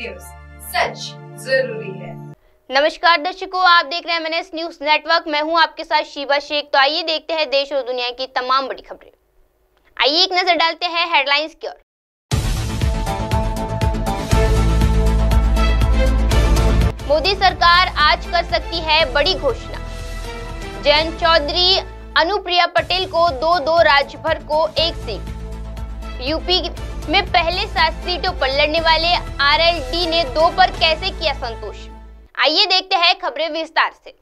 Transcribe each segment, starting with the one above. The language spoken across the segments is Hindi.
न्यूज सच जरूरी है नमस्कार दर्शकों आप देख रहे हैं मैंने न्यूज नेटवर्क मैं हूं आपके साथ शिवा शेख तो आइए देखते हैं देश और दुनिया की तमाम बड़ी खबरें आइए एक नजर डालते हैं हेडलाइंस की ओर मोदी सरकार आज कर सकती है बड़ी घोषणा जयंत चौधरी अनुप्रिया पटेल को दो दो राज्य भर को एक सीट यूपी में पहले सात सीटों पर लड़ने वाले आरएलडी ने दो पर कैसे किया संतोष आइए देखते हैं खबरें विस्तार से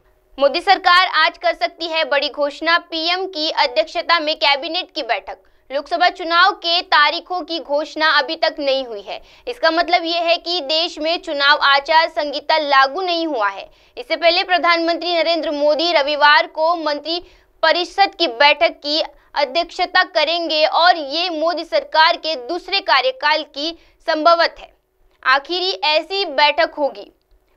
मोदी सरकार आज कर सकती है बड़ी घोषणा पीएम की अध्यक्षता में कैबिनेट की बैठक लोकसभा चुनाव के तारीखों की घोषणा अभी तक नहीं हुई है इसका मतलब यह है कि देश में चुनाव आचार संहिता लागू नहीं हुआ है इससे पहले प्रधानमंत्री नरेंद्र मोदी रविवार को मंत्री परिषद की बैठक की अध्यक्षता करेंगे और ये मोदी सरकार के दूसरे कार्यकाल की संभवत है आखिरी ऐसी बैठक होगी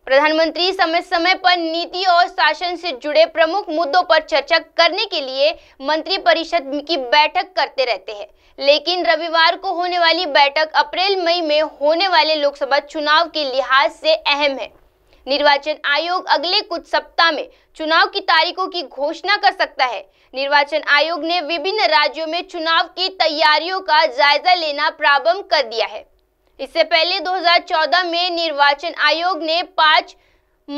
प्रधानमंत्री समय समय पर नीति और शासन से जुड़े प्रमुख मुद्दों पर चर्चा करने के लिए मंत्रिपरिषद की बैठक करते रहते हैं लेकिन रविवार को होने वाली बैठक अप्रैल मई में होने वाले लोकसभा चुनाव के लिहाज से अहम है निर्वाचन आयोग अगले कुछ सप्ताह में चुनाव की तारीखों की घोषणा कर सकता है निर्वाचन आयोग ने विभिन्न राज्यों में चुनाव की तैयारियों का जायजा लेना प्रारंभ कर दिया है इससे पहले 2014 में निर्वाचन आयोग ने 5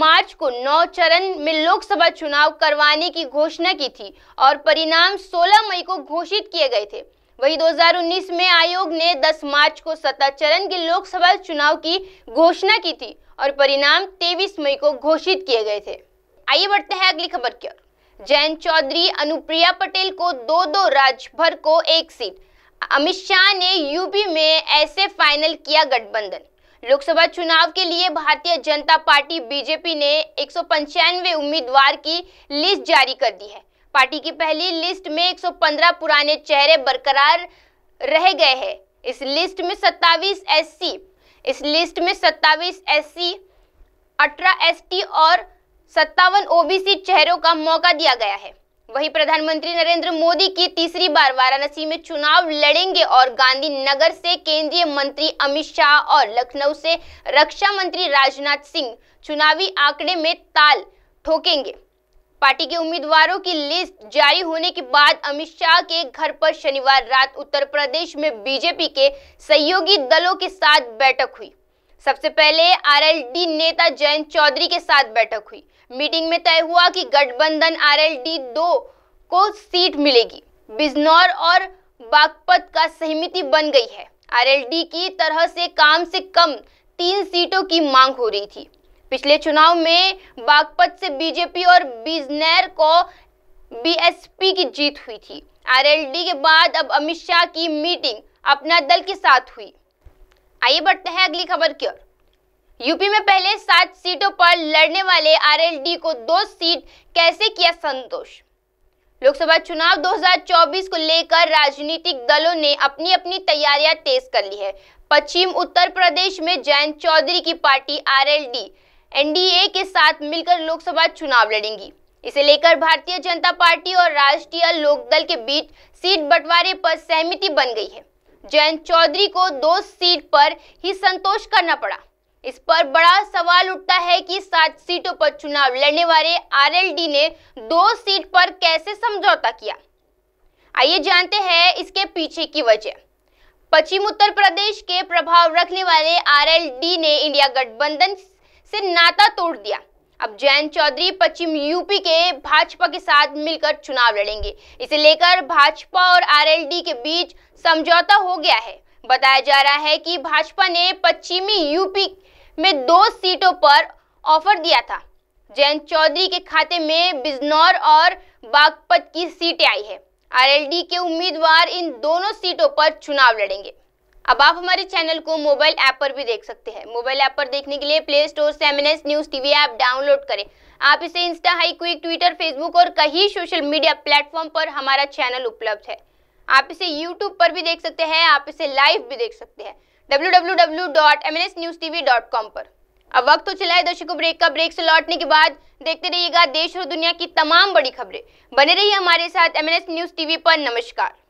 मार्च को नौ चरण में लोकसभा चुनाव करवाने की घोषणा की थी और परिणाम 16 मई को घोषित किए गए थे वही 2019 में आयोग ने 10 मार्च को सत्ता चरण के लोकसभा चुनाव की घोषणा की थी और परिणाम 23 मई को घोषित किए गए थे आइए बढ़ते हैं अगली खबर की ओर जयंत चौधरी अनुप्रिया पटेल को दो दो राज्य भर को एक सीट अमित शाह ने यूपी में ऐसे फाइनल किया गठबंधन लोकसभा चुनाव के लिए भारतीय जनता पार्टी बीजेपी ने एक उम्मीदवार की लिस्ट जारी कर दी है पार्टी की पहली लिस्ट में 115 पुराने चेहरे बरकरार रह गए हैं इस लिस्ट में 27 एससी इस लिस्ट में 27 एससी 18 एसटी और सत्तावन ओबीसी चेहरों का मौका दिया गया है वहीं प्रधानमंत्री नरेंद्र मोदी की तीसरी बार वाराणसी में चुनाव लड़ेंगे और गांधीनगर से केंद्रीय मंत्री अमित शाह और लखनऊ से रक्षा मंत्री राजनाथ सिंह चुनावी आंकड़े में ताल ठोकेंगे पार्टी के उम्मीदवारों की लिस्ट जारी होने के बाद अमित शाह के घर पर शनिवार रात उत्तर प्रदेश में बीजेपी के सहयोगी दलों के साथ बैठक हुई सबसे पहले आरएलडी नेता जयंत चौधरी के साथ बैठक हुई मीटिंग में तय हुआ कि गठबंधन आरएलडी दो को सीट मिलेगी बिजनौर और बागपत का सहमति बन गई है आरएलडी की तरह से काम से कम तीन सीटों की मांग हो रही थी पिछले चुनाव में बागपत से बीजेपी और बिजनेर को बीएसपी की जीत हुई थी आरएलडी के बाद अब अमित शाह की मीटिंग अपना दल के साथ हुई आइए बढ़ते हैं अगली खबर की ओर यूपी में पहले सात सीटों पर लड़ने वाले आरएलडी को दो सीट कैसे किया संतोष लोकसभा चुनाव 2024 को लेकर राजनीतिक दलों ने अपनी अपनी तैयारियां तेज कर ली है पश्चिम उत्तर प्रदेश में जयंत चौधरी की पार्टी आरएलडी एनडीए के साथ मिलकर लोकसभा चुनाव लड़ेंगी इसे लेकर भारतीय जनता पार्टी और राष्ट्रीय लोकदल के बीच सीट बंटवारे पर सहमति बन गई है जयंत चौधरी को दो सीट पर ही संतोष करना पड़ा इस पर बड़ा सवाल उठता है कि सात सीटों पर चुनाव लड़ने वाले आरएलडी ने दो सीट पर कैसे समझौता किया आइए जानते हैं इसके पीछे की वजह पश्चिम उत्तर प्रदेश के प्रभाव रखने वाले आरएलडी ने इंडिया गठबंधन से नाता तोड़ दिया अब जयंत चौधरी पश्चिम यूपी के भाजपा के साथ मिलकर चुनाव लड़ेंगे इसे लेकर भाजपा और आरएलडी के बीच समझौता हो गया है बताया जा रहा है कि भाजपा ने पश्चिमी यूपी में दो सीटों पर ऑफर दिया था जयंत चौधरी के खाते में बिजनौर और बागपत की सीटें आई है आरएलडी के उम्मीदवार इन दोनों सीटों पर चुनाव लड़ेंगे अब आप हमारे चैनल को मोबाइल ऐप पर भी देख सकते हैं मोबाइल ऐप पर देखने के लिए प्ले स्टोर से MNS news TV app download करें आप इसे insta high quick Twitter Facebook और कई सोशल मीडिया प्लेटफॉर्म पर हमारा चैनल उपलब्ध है आप इसे यूट्यूब पर भी देख सकते हैं आप इसे लाइव भी देख सकते हैं डब्ल्यू पर अब वक्त तो चला है दर्शकों ब्रेक का ब्रेक से लौटने के बाद देखते रहिएगा देश और दुनिया की तमाम बड़ी खबरें बने रही हमारे साथ एम न्यूज टीवी पर नमस्कार